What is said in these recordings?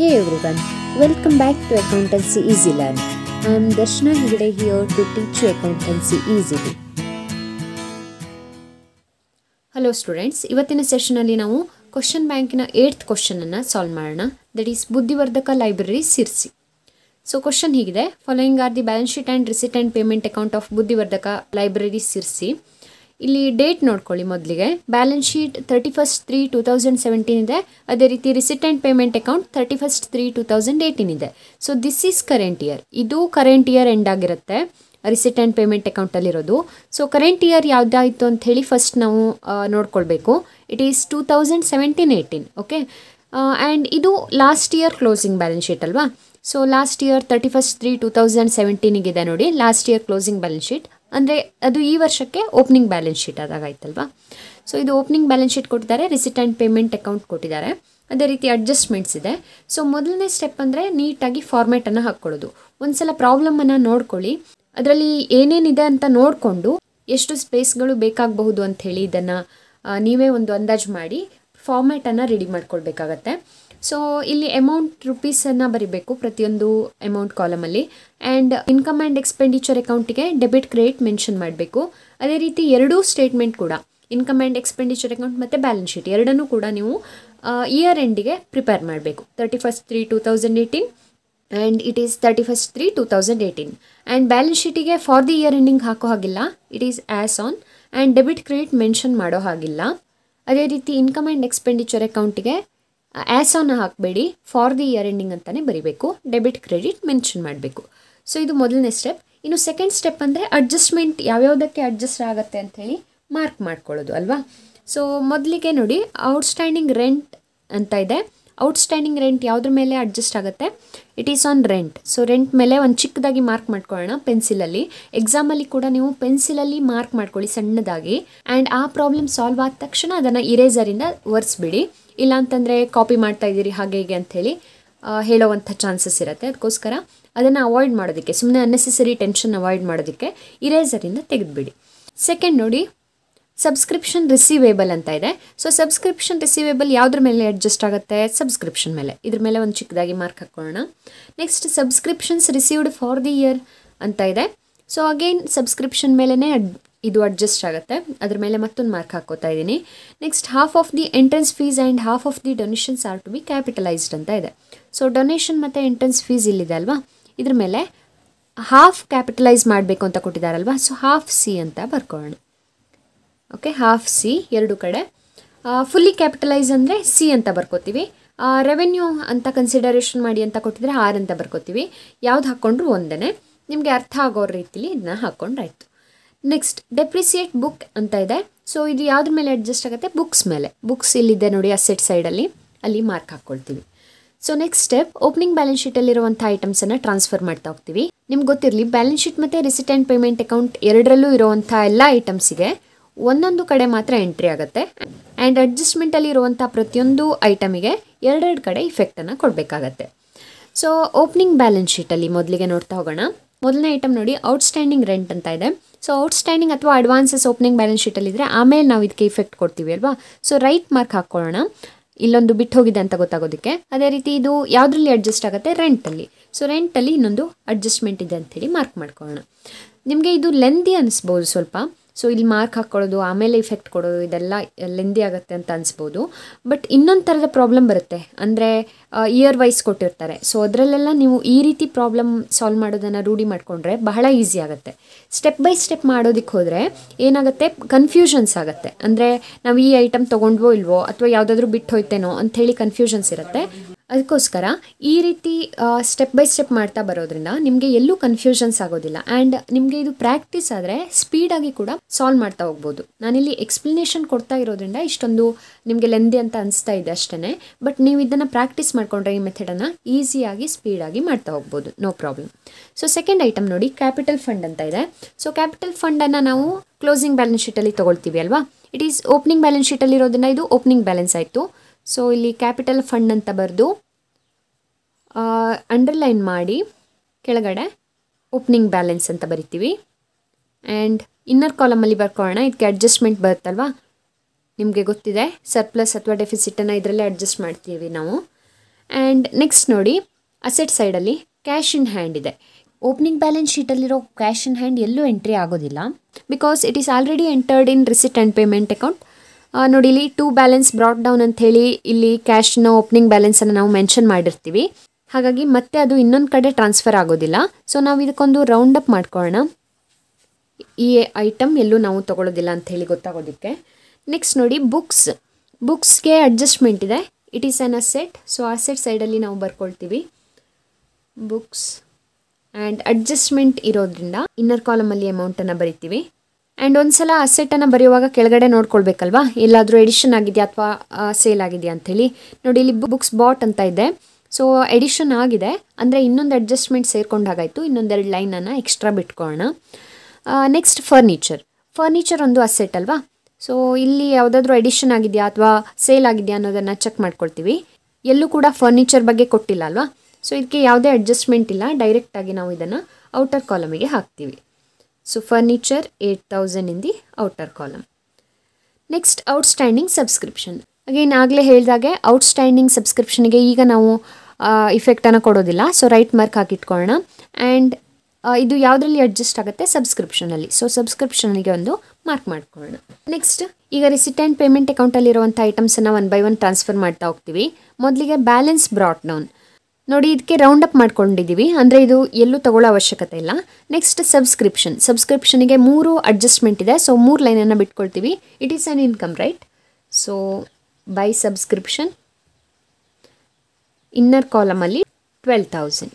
Hey everyone, welcome back to Accountancy Easy Learn. I am Darshna Hegde here to teach you accountancy easily. Hello students ಇವತ್ತಿನ ಸೆಷನಲ್ಲಿ ನಾವು question ಬ್ಯಾಂಕಿನ eighth ಕ್ವಶನನ್ನು solve ಮಾಡೋಣ that is Buddhivardhaka library Sirsi so question ಹೀಗಿದೆ following are the balance sheet and receipt and payment account of Buddhivardhaka library Sirsi ಇಲ್ಲಿ date ನೋಡ್ಕೊಳ್ಳಿ ಮೊದಲಿಗೆ balance sheet thirty first three two thousand seventeen ಇದೆ ಅದೇ ರೀತಿ receipt and payment account thirty first three two thousand eighteen ಇದೆ so this is current year ಇದು current year end ಆಗಿರುತ್ತೆ receipt and payment ಅಕೌಂಟಲ್ಲಿರೋದು ಸೊ ಕರೆಂಟ್ ಇಯರ್ ಯಾವುದಾಯಿತು ಅಂತ ಹೇಳಿ ಫಸ್ಟ್ ನಾವು ನೋಡ್ಕೊಳ್ಬೇಕು it is two thousand seventeen eighteen okay and ಇದು last year closing balance sheet ಅಲ್ವಾ so last year thirty first three two thousand ಸೆವೆಂಟೀನಿಗಿದೆ ನೋಡಿ last year closing balance sheet ಅಂದರೆ ಅದು ಈ ವರ್ಷಕ್ಕೆ ಓಪನಿಂಗ್ ಬ್ಯಾಲೆನ್ಸ್ ಶೀಟ್ ಆದಾಗ ಆಯ್ತಲ್ವಾ ಸೊ ಇದು ಓಪನಿಂಗ್ ಬ್ಯಾಲೆನ್ಸ್ ಶೀಟ್ ಕೊಟ್ಟಿದ್ದಾರೆ ರಿಸಿಟ್ ಆ್ಯಂಡ್ ಪೇಮೆಂಟ್ ಅಕೌಂಟ್ ಕೊಟ್ಟಿದ್ದಾರೆ ಅದೇ ರೀತಿ ಅಡ್ಜಸ್ಟ್ಮೆಂಟ್ಸ್ ಇದೆ ಸೊ ಮೊದಲನೇ ಸ್ಟೆಪ್ ಅಂದರೆ ನೀಟಾಗಿ ಫಾರ್ಮ್ಯಾಟನ್ನು ಹಾಕ್ಕೊಳ್ಳೋದು ಒಂದು ಸಲ ಪ್ರಾಬ್ಲಮನ್ನು ನೋಡ್ಕೊಳ್ಳಿ ಅದರಲ್ಲಿ ಏನೇನಿದೆ ಅಂತ ನೋಡಿಕೊಂಡು ಎಷ್ಟು ಸ್ಪೇಸ್ಗಳು ಬೇಕಾಗಬಹುದು ಅಂಥೇಳಿ ಇದನ್ನು ನೀವೇ ಒಂದು ಅಂದಾಜು ಮಾಡಿ ಫಾರ್ಮ್ಯಾಟನ್ನು ರೆಡಿ ಮಾಡ್ಕೊಳ್ಬೇಕಾಗತ್ತೆ ಸೊ ಇಲ್ಲಿ ಅಮೌಂಟ್ ರುಪೀಸನ್ನು ಬರೀಬೇಕು ಪ್ರತಿಯೊಂದು ಅಮೌಂಟ್ ಕಾಲಮಲ್ಲಿ ಆ್ಯಂಡ್ ಇನ್ಕಮ್ ಆ್ಯಂಡ್ ಎಕ್ಸ್ಪೆಂಡಿಚರ್ ಅಕೌಂಟಿಗೆ ಡೆಬಿಟ್ ಕ್ರೆಡಿಟ್ ಮೆನ್ಷನ್ ಮಾಡಬೇಕು ಅದೇ ರೀತಿ ಎರಡೂ ಸ್ಟೇಟ್ಮೆಂಟ್ ಕೂಡ ಇನ್ಕಮ್ ಆ್ಯಂಡ್ ಎಕ್ಸ್ಪೆಂಡಿಚರ್ ಅಕೌಂಟ್ ಮತ್ತು ಬ್ಯಾಲೆನ್ಸ್ ಶೀಟ್ ಎರಡನ್ನೂ ಕೂಡ ನೀವು ಇಯರ್ ಎಂಡಿಗೆ ಪ್ರಿಪೇರ್ ಮಾಡಬೇಕು thirty first three two thousand eighteen and it is thirty first three two thousand eighteen and balance ಶೀಟಿಗೆ ಫಾರ್ ದಿ ಇಯರ್ ಎಂಡಿಂಗ್ ಹಾಕೋ ಹಾಗಿಲ್ಲ it is as on and debit credit mention ಮಾಡೋ ಹಾಗಿಲ್ಲ ಅದೇ ರೀತಿ income and expenditure ಅಕೌಂಟಿಗೆ on ಹಾಕಬೇಡಿ for the year ending ಅಂತಲೇ ಬರೀಬೇಕು ಡೆಬಿಟ್ ಕ್ರೆಡಿಟ್ ಮೆನ್ಷನ್ ಮಾಡಬೇಕು ಸೊ ಇದು ಮೊದಲನೇ ಸ್ಟೆಪ್ ಇನ್ನು ಸೆಕೆಂಡ್ ಸ್ಟೆಪ್ ಅಂದರೆ ಅಡ್ಜಸ್ಟ್ಮೆಂಟ್ ಯಾವ್ಯಾವುದಕ್ಕೆ ಅಡ್ಜಸ್ಟ್ ಆಗುತ್ತೆ ಅಂಥೇಳಿ ಮಾರ್ಕ್ ಮಾಡ್ಕೊಳ್ಳೋದು ಅಲ್ವಾ ಸೊ ಮೊದಲಿಗೆ ನೋಡಿ ಔಟ್ಸ್ಟ್ಯಾಂಡಿಂಗ್ ರೆಂಟ್ ಅಂತ ಇದೆ ಔಟ್ಸ್ಟ್ಯಾಂಡಿಂಗ್ ರೆಂಟ್ ಯಾವುದ್ರ ಮೇಲೆ ಅಡ್ಜಸ್ಟ್ ಆಗುತ್ತೆ it is on rent so rent ಮೇಲೆ ಒಂದು ಚಿಕ್ಕದಾಗಿ ಮಾರ್ಕ್ ಮಾಡ್ಕೊಳ್ಳೋಣ ಪೆನ್ಸಿಲಲ್ಲಿ ಎಕ್ಸಾಮಲ್ಲಿ ಕೂಡ ನೀವು ಪೆನ್ಸಿಲಲ್ಲಿ ಮಾರ್ಕ್ ಮಾಡ್ಕೊಳ್ಳಿ ಸಣ್ಣದಾಗಿ ಆ್ಯಂಡ್ ಆ ಪ್ರಾಬ್ಲಮ್ ಸಾಲ್ವ್ ಆದ ತಕ್ಷಣ ಅದನ್ನು ಇರೇಸರಿಂದ ಒರೆಸ್ಬಿಡಿ ಇಲ್ಲಾಂತಂದರೆ ಕಾಪಿ ಮಾಡ್ತಾ ಇದ್ದೀರಿ ಹಾಗೆ ಹೀಗೆ ಅಂಥೇಳಿ ಹೇಳೋವಂಥ ಚಾನ್ಸಸ್ ಇರುತ್ತೆ ಅದಕ್ಕೋಸ್ಕರ ಅದನ್ನು ಅವಾಯ್ಡ್ ಮಾಡೋದಕ್ಕೆ ಸುಮ್ಮನೆ ಅನ್ನೆಸೆಸರಿ ಟೆನ್ಷನ್ ಅವಾಯ್ಡ್ ಮಾಡೋದಕ್ಕೆ ಇರೇಸರಿಂದ ತೆಗೆದುಬಿಡಿ ಸೆಕೆಂಡ್ ನೋಡಿ ಸಬ್ಸ್ಕ್ರಿಪ್ಷನ್ ರಿಸೀವೇಬಲ್ ಅಂತ ಇದೆ ಸೊ ಸಬ್ಸ್ಕ್ರಿಪ್ಷನ್ ರಿಸೀವೇಬಲ್ ಯಾವುದ್ರ ಮೇಲೆ ಅಡ್ಜಸ್ಟ್ ಆಗುತ್ತೆ ಸಬ್ಸ್ಕ್ರಿಪ್ಷನ್ ಮೇಲೆ ಇದ್ರ ಮೇಲೆ ಒಂದು ಚಿಕ್ಕದಾಗಿ ಮಾರ್ಕ್ ಹಾಕ್ಕೊಳ್ಳೋಣ next subscriptions received for the year ಅಂತ ಇದೆ ಸೊ ಅಗೈನ್ ಸಬ್ಸ್ಕ್ರಿಪ್ಷನ್ ಮೇಲೇ ಅಡ್ ಇದು ಅಡ್ಜಸ್ಟ್ ಆಗುತ್ತೆ ಅದ್ರ ಮೇಲೆ ಮತ್ತೊಂದು ಮಾರ್ಕ್ ಹಾಕೋತಾ ಇದ್ದೀನಿ next half of the entrance fees and half of the donations are to be capitalised ಅಂತ ಇದೆ ಸೊ ಡೊನೇಷನ್ ಮತ್ತು ಎಂಟ್ರೆನ್ಸ್ ಫೀಸ್ ಇಲ್ಲಿದೆ ಅಲ್ವಾ ಇದ್ರ ಮೇಲೆ ಹಾಫ್ ಕ್ಯಾಪಿಟಲೈಸ್ ಮಾಡಬೇಕು ಅಂತ ಕೊಟ್ಟಿದ್ದಾರಲ್ವಾ ಸೊ ಹಾಫ್ ಸಿ ಅಂತ ಬರ್ಕೊಳ್ಳೋಣ ಓಕೆ ಹಾಫ್ ಸಿ ಎರಡು ಕಡೆ ಫುಲ್ಲಿ ಕ್ಯಾಪಿಟಲೈಸ್ ಅಂದರೆ ಸಿ ಅಂತ ಬರ್ಕೋತೀವಿ ರೆವೆನ್ಯೂ ಅಂತ ಕನ್ಸಿಡರೇಷನ್ ಮಾಡಿ ಅಂತ ಕೊಟ್ಟಿದ್ರೆ ಆರ್ ಅಂತ ಬರ್ಕೋತೀವಿ ಯಾವ್ದು ಹಾಕ್ಕೊಂಡ್ರು ಒಂದೇ ನಿಮಗೆ ಅರ್ಥ ಆಗೋ ರೀತಿಲಿ ಇದನ್ನ ಹಾಕ್ಕೊಂಡ್ರಾಯ್ತು ನೆಕ್ಸ್ಟ್ ಡೆಪ್ರಿಸಿಯೇಟ್ ಬುಕ್ ಅಂತ ಇದೆ ಸೊ ಇದು ಯಾವ್ದ್ರ ಮೇಲೆ ಅಡ್ಜಸ್ಟ್ ಆಗುತ್ತೆ ಬುಕ್ಸ್ ಮೇಲೆ ಬುಕ್ಸ್ ಇಲ್ಲಿದೆ ನೋಡಿ ಸೆಟ್ ಸೈಡಲ್ಲಿ ಅಲ್ಲಿ ಮಾರ್ಕ್ ಹಾಕ್ಕೊಳ್ತೀವಿ so next step opening balance ಶೀಟಲ್ಲಿರುವಂಥ ಐಟಮ್ಸನ್ನು ಟ್ರಾನ್ಸ್ಫರ್ ಮಾಡ್ತಾ ಹೋಗ್ತೀವಿ ನಿಮ್ಗೆ ಗೊತ್ತಿರಲಿ ಬ್ಯಾಲೆನ್ಸ್ ಶೀಟ್ ಮತ್ತು ರಿಸಿಟ್ ಪೇಮೆಂಟ್ ಅಕೌಂಟ್ ಎರಡರಲ್ಲೂ ಇರುವಂಥ ಎಲ್ಲ ಐಟಮ್ಸಿಗೆ ಒಂದೊಂದು ಕಡೆ ಮಾತ್ರ ಎಂಟ್ರಿ ಆಗುತ್ತೆ ಆ್ಯಂಡ್ ಅಡ್ಜಸ್ಟ್ಮೆಂಟಲ್ಲಿ ಇರುವಂಥ ಪ್ರತಿಯೊಂದು ಐಟಮಿಗೆ ಎರಡೆರಡು ಕಡೆ ಇಫೆಕ್ಟನ್ನು ಕೊಡಬೇಕಾಗತ್ತೆ ಸೊ ಓಪನಿಂಗ್ ಬ್ಯಾಲೆನ್ಸ್ ಶೀಟಲ್ಲಿ ಮೊದಲಿಗೆ ನೋಡ್ತಾ ಹೋಗೋಣ ಮೊದಲನೇ ಐಟಮ್ ನೋಡಿ ಔಟ್ಸ್ಟ್ಯಾಂಡಿಂಗ್ ರೆಂಟ್ ಅಂತ ಇದೆ ಸೊ ಔಟ್ಸ್ಟ್ಯಾಂಡಿಂಗ್ ಅಥವಾ ಅಡ್ವಾನ್ಸಸ್ ಓಪನಿಂಗ್ ಬ್ಯಾಲೆನ್ಸ್ ಶೀಟಲ್ಲಿದ್ದರೆ ಆಮೇಲೆ ನಾವು ಇದಕ್ಕೆ ಇಫೆಕ್ಟ್ ಕೊಡ್ತೀವಿ ಅಲ್ವಾ ಸೊ ರೈಟ್ ಮಾರ್ಕ್ ಹಾಕ್ಕೊಳ್ಳೋಣ ಇಲ್ಲೊಂದು ಬಿಟ್ಟು ಹೋಗಿದೆ ಅಂತ ಗೊತ್ತಾಗೋದಕ್ಕೆ ಅದೇ ರೀತಿ ಇದು ಯಾವುದ್ರಲ್ಲಿ ಅಡ್ಜಸ್ಟ್ ಆಗುತ್ತೆ ರೆಂಟಲ್ಲಿ ಸೊ ರೆಂಟಲ್ಲಿ ಇನ್ನೊಂದು ಅಡ್ಜಸ್ಟ್ಮೆಂಟ್ ಇದೆ ಅಂಥೇಳಿ ಮಾರ್ಕ್ ಮಾಡ್ಕೊಳ್ಳೋಣ ನಿಮಗೆ ಇದು ಲೆಂದಿ ಅನಿಸ್ಬೋದು ಸ್ವಲ್ಪ ಸೊ ಇಲ್ಲಿ ಮಾರ್ಕ್ ಹಾಕ್ಕೊಳ್ಳೋದು ಆಮೇಲೆ ಇಫೆಕ್ಟ್ ಕೊಡೋದು ಇದೆಲ್ಲ ಲೆಂದಿ ಆಗುತ್ತೆ ಅಂತ ಅನಿಸ್ಬೋದು ಬಟ್ ಇನ್ನೊಂದು ಥರದ ಪ್ರಾಬ್ಲಮ್ ಬರುತ್ತೆ ಅಂದರೆ ಇಯರ್ ವೈಸ್ ಕೊಟ್ಟಿರ್ತಾರೆ ಸೊ ಅದರಲ್ಲೆಲ್ಲ ನೀವು ಈ ರೀತಿ ಪ್ರಾಬ್ಲಮ್ ಸಾಲ್ವ್ ಮಾಡೋದನ್ನು ರೂಢಿ ಮಾಡಿಕೊಂಡ್ರೆ ಬಹಳ ಈಸಿ ಆಗುತ್ತೆ ಸ್ಟೆಪ್ ಬೈ ಸ್ಟೆಪ್ ಮಾಡೋದಕ್ಕೆ ಹೋದರೆ ಏನಾಗುತ್ತೆ ಕನ್ಫ್ಯೂಷನ್ಸ್ ಆಗುತ್ತೆ ಅಂದರೆ ನಾವು ಈ ಐಟಮ್ ತೊಗೊಂಡ್ವೋ ಇಲ್ವೋ ಅಥವಾ ಯಾವುದಾದ್ರೂ ಬಿಟ್ಟು ಹೋಯ್ತೇನೋ ಅಂಥೇಳಿ ಕನ್ಫ್ಯೂಷನ್ಸ್ ಇರುತ್ತೆ ಅದಕ್ಕೋಸ್ಕರ ಈ ರೀತಿ ಸ್ಟೆಪ್ ಬೈ ಸ್ಟೆಪ್ ಮಾಡ್ತಾ ಬರೋದ್ರಿಂದ ನಿಮಗೆ ಎಲ್ಲೂ ಕನ್ಫ್ಯೂಷನ್ಸ್ ಆಗೋದಿಲ್ಲ ಆ್ಯಂಡ್ ನಿಮಗೆ ಇದು ಪ್ರಾಕ್ಟೀಸ್ ಆದರೆ ಸ್ಪೀಡಾಗಿ ಕೂಡ ಸಾಲ್ವ್ ಮಾಡ್ತಾ ಹೋಗ್ಬೋದು ನಾನಿಲ್ಲಿ ಎಕ್ಸ್ಪ್ಲನೇಷನ್ ಕೊಡ್ತಾ ಇರೋದ್ರಿಂದ ಇಷ್ಟೊಂದು ನಿಮಗೆ ಲೆಂದಿ ಅಂತ ಅನಿಸ್ತಾ ಇದೆ ಅಷ್ಟೇ ಬಟ್ ನೀವು ಇದನ್ನು ಪ್ರಾಕ್ಟೀಸ್ ಮಾಡಿಕೊಂಡ್ರೆ ಈ ಮೆಥಡನ್ನು ಈಸಿಯಾಗಿ ಸ್ಪೀಡಾಗಿ ಮಾಡ್ತಾ ಹೋಗ್ಬೋದು no problem so second item ನೋಡಿ ಕ್ಯಾಪಿಟಲ್ ಫಂಡ್ ಅಂತ ಇದೆ ಸೊ ಕ್ಯಾಪಿಟಲ್ ಫಂಡನ್ನು ನಾವು ಕ್ಲೋಸಿಂಗ್ ಬ್ಯಾಲೆನ್ಸ್ ಶೀಟಲ್ಲಿ ತೊಗೊಳ್ತೀವಿ ಅಲ್ವಾ ಇಟ್ ಈಸ್ ಓಪನಿಂಗ್ ಬ್ಯಾಲೆನ್ಸ್ ಶೀಟಲ್ಲಿರೋದನ್ನು ಇದು ಓಪನಿಂಗ್ ಬ್ಯಾಲೆನ್ಸ್ ಆಯಿತು ಸೊ ಇಲ್ಲಿ ಕ್ಯಾಪಿಟಲ್ ಫಂಡ್ ಅಂತ ಬರೆದು ಅಂಡರ್ಲೈನ್ ಮಾಡಿ ಕೆಳಗಡೆ ಓಪನಿಂಗ್ ಬ್ಯಾಲೆನ್ಸ್ ಅಂತ ಬರಿತೀವಿ ಆ್ಯಂಡ್ ಇನ್ನರ್ ಕಾಲಮಲ್ಲಿ ಬರ್ಕೊಳ್ಳೋಣ ಇದಕ್ಕೆ ಅಡ್ಜಸ್ಟ್ಮೆಂಟ್ ಬರುತ್ತಲ್ವಾ ನಿಮಗೆ ಗೊತ್ತಿದೆ ಸರ್ಪ್ಲಸ್ ಅಥವಾ ಡೆಫಿಸಿಟನ್ನು ಇದರಲ್ಲೇ ಅಡ್ಜಸ್ಟ್ ಮಾಡ್ತೀವಿ ನಾವು ಆ್ಯಂಡ್ ನೆಕ್ಸ್ಟ್ ನೋಡಿ ಅಸೆಟ್ ಸೈಡಲ್ಲಿ ಕ್ಯಾಶ್ ಇನ್ ಹ್ಯಾಂಡ್ ಇದೆ ಓಪನಿಂಗ್ ಬ್ಯಾಲೆನ್ಸ್ ಶೀಟಲ್ಲಿರೋ ಕ್ಯಾಶ್ ಇನ್ ಹ್ಯಾಂಡ್ ಎಲ್ಲೂ ಎಂಟ್ರಿ ಆಗೋದಿಲ್ಲ because it is already entered in receipt and payment account ನೋಡಿ ಇಲ್ಲಿ ಟೂ ಬ್ಯಾಲೆನ್ಸ್ ಬ್ರಾಟ್ ಡೌನ್ ಅಂತ ಹೇಳಿ ಇಲ್ಲಿ ಕ್ಯಾಶ್ನ ಓಪನಿಂಗ್ ಬ್ಯಾಲೆನ್ಸ್ ಬ್ಯಾಲೆನ್ಸನ್ನು ನಾವು ಮೆನ್ಷನ್ ಮಾಡಿರ್ತೀವಿ ಹಾಗಾಗಿ ಮತ್ತೆ ಅದು ಇನ್ನೊಂದು ಕಡೆ ಟ್ರಾನ್ಸ್ಫರ್ ಆಗೋದಿಲ್ಲ ಸೊ ನಾವು ಇದಕ್ಕೊಂದು ರೌಂಡ್ ಅಪ್ ಮಾಡ್ಕೊಳ್ಳೋಣ ಈ ಐಟಮ್ ಎಲ್ಲೂ ನಾವು ತೊಗೊಳ್ಳೋದಿಲ್ಲ ಅಂತ ಹೇಳಿ ಗೊತ್ತಾಗೋದಕ್ಕೆ ನೆಕ್ಸ್ಟ್ ನೋಡಿ ಬುಕ್ಸ್ ಬುಕ್ಸ್ಗೆ ಅಡ್ಜಸ್ಟ್ಮೆಂಟ್ ಇದೆ it is on asset so set ಸೈಡಲ್ಲಿ ನಾವು ಬರ್ಕೊಳ್ತೀವಿ ಬುಕ್ಸ್ ಆ್ಯಂಡ್ ಅಡ್ಜಸ್ಟ್ಮೆಂಟ್ ಇರೋದ್ರಿಂದ ಇನ್ನರ್ ಕಾಲಮಲ್ಲಿ ಅಮೌಂಟನ್ನು ಬರಿತೀವಿ ಆ್ಯಂಡ್ ಒಂದು ಸಲ ಅಸೆಟನ್ನು ಬರೆಯುವಾಗ ಕೆಳಗಡೆ ನೋಡ್ಕೊಳ್ಬೇಕಲ್ವಾ ಎಲ್ಲಾದರೂ ಎಡಿಷನ್ ಆಗಿದೆಯಾ ಅಥವಾ ಸೇಲ್ ಆಗಿದೆಯಾ ಅಂಥೇಳಿ ನೋಡಿ ಇಲ್ಲಿ ಬುಕ್ಸ್ ಬಾಟ್ ಅಂತ ಇದೆ ಸೊ ಎಡಿಷನ್ ಆಗಿದೆ ಅಂದರೆ ಇನ್ನೊಂದು ಅಡ್ಜಸ್ಟ್ಮೆಂಟ್ ಸೇರ್ಕೊಂಡಾಗಾಯಿತು ಇನ್ನೊಂದೆರಡು ಲೈನನ್ನು ಎಕ್ಸ್ಟ್ರಾ ಬಿಟ್ಕೊಳ್ಳೋಣ ನೆಕ್ಸ್ಟ್ ಫರ್ನಿಚರ್ ಫರ್ನಿಚರ್ ಒಂದು ಅಸೆಟ್ ಅಲ್ವಾ ಸೊ ಇಲ್ಲಿ ಯಾವುದಾದ್ರೂ ಎಡಿಷನ್ ಆಗಿದೆಯಾ ಅಥವಾ ಸೇಲ್ ಆಗಿದೆಯಾ ಅನ್ನೋದನ್ನು ಚೆಕ್ ಮಾಡ್ಕೊಳ್ತೀವಿ ಎಲ್ಲೂ ಕೂಡ ಫರ್ನಿಚರ್ ಬಗ್ಗೆ ಕೊಟ್ಟಿಲ್ಲ ಅಲ್ವಾ ಸೊ ಇದಕ್ಕೆ ಯಾವುದೇ ಅಡ್ಜಸ್ಟ್ಮೆಂಟ್ ಇಲ್ಲ ಡೈರೆಕ್ಟಾಗಿ ನಾವು ಇದನ್ನು ಔಟರ್ ಕಾಲಮಿಗೆ ಹಾಕ್ತೀವಿ so furniture eight thousand in the outer column next outstanding subscription again ಆಗಲೇ ಹೇಳಿದಾಗೆ ಔಟ್ಸ್ಟ್ಯಾಂಡಿಂಗ್ ಸಬ್ಸ್ಕ್ರಿಪ್ಷನ್ಗೆ ಈಗ ನಾವು ಇಫೆಕ್ಟನ್ನು ಕೊಡೋದಿಲ್ಲ ಸೊ ರೈಟ್ ಮಾರ್ಕ್ ಹಾಕಿಟ್ಕೊಳ್ಳೋಣ ಆ್ಯಂಡ್ ಇದು ಯಾವುದರಲ್ಲಿ ಅಡ್ಜಸ್ಟ್ ಆಗುತ್ತೆ ಸಬ್ಸ್ಕ್ರಿಪ್ಷನಲ್ಲಿ ಸೊ ಸಬ್ಸ್ಕ್ರಿಪ್ಷನ್ಗೆ ಒಂದು ಮಾರ್ಕ್ ಮಾಡ್ಕೊಳ್ಳೋಣ ನೆಕ್ಸ್ಟ್ ಈಗ ರಿಸಿಟ್ ಆ್ಯಂಡ್ ಪೇಮೆಂಟ್ ಅಕೌಂಟಲ್ಲಿರುವಂಥ ಐಟಮ್ಸನ್ನು ಒನ್ ಬೈ ಒನ್ ಟ್ರಾನ್ಸ್ಫರ್ ಮಾಡ್ತಾ ಹೋಗ್ತೀವಿ ಮೊದಲಿಗೆ ಬ್ಯಾಲೆನ್ಸ್ ಬ್ರಾಟ್ ಡೌನ್ ನೋಡಿ ಇದಕ್ಕೆ ರೌಂಡ್ ಅಪ್ ಮಾಡ್ಕೊಂಡಿದ್ದೀವಿ ಅಂದರೆ ಇದು ಎಲ್ಲೂ ತಗೊಳ್ಳೋ ಅವಶ್ಯಕತೆ ಇಲ್ಲ ನೆಕ್ಸ್ಟ್ ಸಬ್ಸ್ಕ್ರಿಪ್ಷನ್ ಸಬ್ಸ್ಕ್ರಿಪ್ಷನ್ಗೆ ಮೂರು ಅಡ್ಜಸ್ಟ್ಮೆಂಟ್ ಇದೆ ಸೊ ಮೂರು ಲೈನನ್ನು ಬಿಟ್ಕೊಳ್ತೀವಿ it is on income right so by subscription inner ಕಾಲಮಲ್ಲಿ ಟ್ವೆಲ್ ತೌಸಂಡ್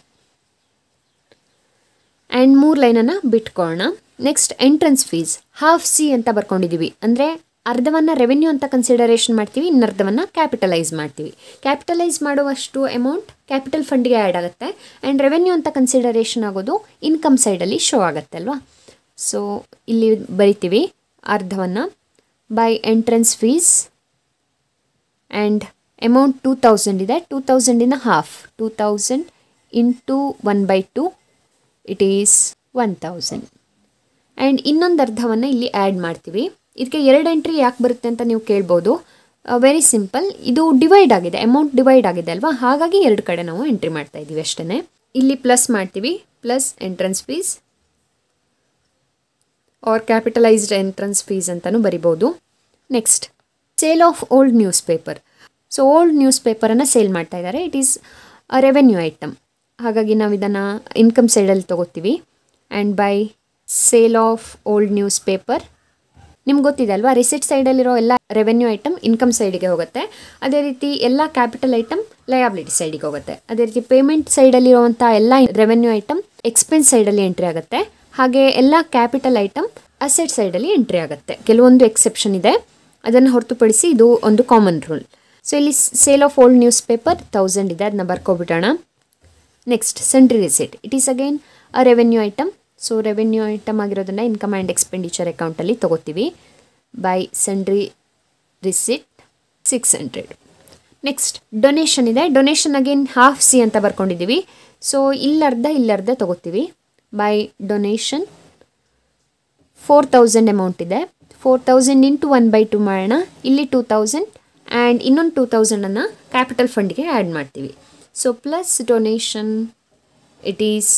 ಆ್ಯಂಡ್ ಮೂರು ಲೈನನ್ನು ಬಿಟ್ಕೊಳ್ಳೋಣ next entrance fees half C ಅಂತ ಬರ್ಕೊಂಡಿದ್ದೀವಿ ಅಂದರೆ ಅರ್ಧವನ್ನು ರೆವೆನ್ಯೂ ಅಂತ ಕನ್ಸಿಡರೇಷನ್ ಮಾಡ್ತೀವಿ ಇನ್ನರ್ಧವನ್ನು ಕ್ಯಾಪಿಟಲೈಸ್ ಮಾಡ್ತೀವಿ ಕ್ಯಾಪಿಟಲೈಸ್ ಮಾಡುವಷ್ಟು ಅಮೌಂಟ್ ಕ್ಯಾಪಿಟಲ್ ಫಂಡ್ಗೆ ಆ್ಯಡ್ ಆಗುತ್ತೆ ಆ್ಯಂಡ್ ರೆವೆನ್ಯೂ ಅಂತ ಕನ್ಸಿಡರೇಷನ್ ಆಗೋದು ಇನ್ಕಮ್ ಸೈಡಲ್ಲಿ ಶೋ ಆಗುತ್ತೆ ಅಲ್ವಾ ಸೊ ಇಲ್ಲಿ ಬರಿತೀವಿ ಅರ್ಧವನ್ನು by entrance fees and amount two thousand ಇದೆ ಟೂ ತೌಸಂಡಿನ half two thousand into one by two it is one thousand and ಇನ್ನೊಂದು ಅರ್ಧವನ್ನು ಇಲ್ಲಿ ಆ್ಯಡ್ ಮಾಡ್ತೀವಿ ಇದಕ್ಕೆ ಎರಡು ಎಂಟ್ರಿ ಯಾಕೆ ಬರುತ್ತೆ ಅಂತ ನೀವು ಕೇಳ್ಬೋದು ವೆರಿ uh, ಸಿಂಪಲ್ ಇದು ಡಿವೈಡ್ ಆಗಿದೆ ಅಮೌಂಟ್ ಡಿವೈಡ್ ಆಗಿದೆ ಅಲ್ವಾ ಹಾಗಾಗಿ ಎರಡು ಕಡೆ ನಾವು ಎಂಟ್ರಿ ಮಾಡ್ತಾ ಇದ್ದೀವಿ ಅಷ್ಟೇ ಇಲ್ಲಿ ಪ್ಲಸ್ ಮಾಡ್ತೀವಿ plus entrance fees are capitalised entrance fees ಅಂತಲೂ ಬರಿಬೋದು next sale of old newspaper so old news ಪೇಪರನ್ನು ಸೇಲ್ ಮಾಡ್ತಾ ಇದ್ದಾರೆ ಇಟ್ ಈಸ್ ರೆವೆನ್ಯೂ ಐಟಮ್ ಹಾಗಾಗಿ ನಾವು ಇದನ್ನು ಇನ್ಕಮ್ ಸೈಡಲ್ಲಿ ತೊಗೋತೀವಿ and by sale of old newspaper ನಿಮ್ಗೆ ಗೊತ್ತಿದೆ ಅಲ್ವಾ ರಿಸಿಟ್ ಸೈಡಲ್ಲಿರೋ ಎಲ್ಲ ರೆವೆನ್ಯೂ ಐಟಮ್ ಇನ್ಕಮ್ ಸೈಡಿಗೆ ಹೋಗುತ್ತೆ ಅದೇ ರೀತಿ ಎಲ್ಲ ಕ್ಯಾಪಿಟಲ್ ಐಟಮ್ ಲಯಾಬಿಲಿಟಿ ಸೈಡಿಗೆ ಹೋಗುತ್ತೆ ಅದೇ ರೀತಿ ಪೇಮೆಂಟ್ ಸೈಡಲ್ಲಿರುವಂಥ ಎಲ್ಲ ರೆವೆನ್ಯೂ ಐಟಮ್ ಎಕ್ಸ್ಪೆನ್ಸ್ ಸೈಡಲ್ಲಿ ಎಂಟ್ರಿ ಆಗುತ್ತೆ ಹಾಗೆ ಎಲ್ಲ ಕ್ಯಾಪಿಟಲ್ ಐಟಮ್ ಅಸೆಟ್ ಸೈಡಲ್ಲಿ ಎಂಟ್ರಿ ಆಗುತ್ತೆ ಕೆಲವೊಂದು ಎಕ್ಸೆಪ್ಷನ್ ಇದೆ ಅದನ್ನು ಹೊರತುಪಡಿಸಿ ಇದು ಒಂದು ಕಾಮನ್ ರೂಲ್ ಸೊ ಇಲ್ಲಿ sale of old newspaper thousand ಇದೆ ಅದನ್ನ ಬರ್ಕೊಬಿಡೋಣ next sundry receipt it is again a revenue item so revenue item ಆಗಿರೋದನ್ನ ಇನ್ಕಮ್ ಆ್ಯಂಡ್ ಎಕ್ಸ್ಪೆಂಡಿಚರ್ ಅಕೌಂಟಲ್ಲಿ ತೊಗೋತೀವಿ by sundry receipt six hundred next donation ಇದೆ donation again half C ಅಂತ ಬರ್ಕೊಂಡಿದ್ದೀವಿ so ಇಲ್ಲರ್ಧ ಇಲ್ಲರ್ಧ ತೊಗೋತೀವಿ by donation four thousand amount ಇದೆ four thousand into one by two ಮಾಡೋಣ ಇಲ್ಲಿ ಟೂ ತೌಸಂಡ್ ಆ್ಯಂಡ್ ಇನ್ನೊಂದು ಟೂ ತೌಸಂಡನ್ನು ಕ್ಯಾಪಿಟಲ್ ಫಂಡ್ಗೆ ಆ್ಯಡ್ ಮಾಡ್ತೀವಿ so plus donation it is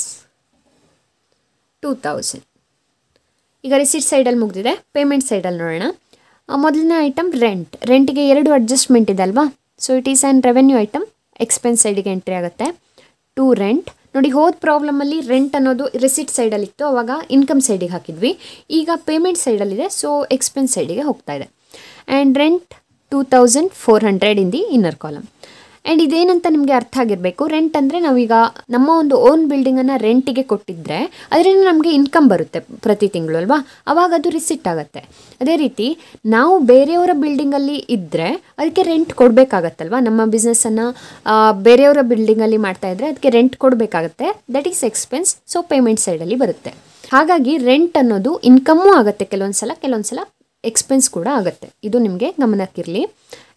two thousand ಈಗ ರಿಸಿಟ್ ಸೈಡಲ್ಲಿ ಮುಗಿದಿದೆ ಪೇಮೆಂಟ್ ಸೈಡಲ್ಲಿ ನೋಡೋಣ ಮೊದಲನೇ ಐಟಮ್ ರೆಂಟ್ ರೆಂಟ್ಗೆ ಎರಡು ಅಡ್ಜಸ್ಟ್ಮೆಂಟ್ ಇದೆ ಅಲ್ವಾ so it is and revenue item expense ಸೈಡಿಗೆ ಎಂಟ್ರಿ ಆಗುತ್ತೆ ಟು ರೆಂಟ್ ನೋಡಿ ಹೋದ ಪ್ರಾಬ್ಲಮಲ್ಲಿ ರೆಂಟ್ ಅನ್ನೋದು ರಿಸಿಟ್ ಸೈಡಲ್ಲಿ ಇತ್ತು ಅವಾಗ ಇನ್ಕಮ್ ಸೈಡಿಗೆ ಹಾಕಿದ್ವಿ ಈಗ ಪೇಮೆಂಟ್ ಸೈಡಲ್ಲಿದೆ ಸೊ ಎಕ್ಸ್ಪೆನ್ಸ್ ಸೈಡಿಗೆ ಹೋಗ್ತಾ ಇದೆ and rent two thousand four hundred in the inner column and ಇದೇನಂತ ನಿಮಗೆ ಅರ್ಥ ಆಗಿರಬೇಕು ರೆಂಟ್ ಅಂದರೆ ನಾವೀಗ ನಮ್ಮ ಒಂದು ಓನ್ ಬಿಲ್ಡಿಂಗನ್ನು ರೆಂಟಿಗೆ ಕೊಟ್ಟಿದ್ದರೆ ಅದರಿಂದ ನಮಗೆ ಇನ್ಕಮ್ ಬರುತ್ತೆ ಪ್ರತಿ ತಿಂಗಳು ಅಲ್ವಾ ಅವಾಗ ಅದು ರಿಸಿಟ್ ಆಗುತ್ತೆ ಅದೇ ರೀತಿ ನಾವು ಬೇರೆಯವರ ಬಿಲ್ಡಿಂಗಲ್ಲಿ ಇದ್ದರೆ ಅದಕ್ಕೆ ರೆಂಟ್ ಕೊಡಬೇಕಾಗತ್ತಲ್ವಾ ನಮ್ಮ ಬಿಸ್ನೆಸ್ಸನ್ನು ಬೇರೆಯವರ ಬಿಲ್ಡಿಂಗಲ್ಲಿ ಮಾಡ್ತಾ ಇದ್ದರೆ ಅದಕ್ಕೆ ರೆಂಟ್ ಕೊಡಬೇಕಾಗತ್ತೆ that is expense so payment ಸೈಡಲ್ಲಿ ಬರುತ್ತೆ ಹಾಗಾಗಿ ರೆಂಟ್ ಅನ್ನೋದು ಇನ್ಕಮ್ಮೂ ಆಗುತ್ತೆ ಕೆಲವೊಂದು ಸಲ ಕೆಲವೊಂದು ಸಲ ಎಕ್ಸ್ಪೆನ್ಸ್ ಕೂಡ ಆಗುತ್ತೆ ಇದು ನಿಮಗೆ ಗಮನಕ್ಕಿರಲಿ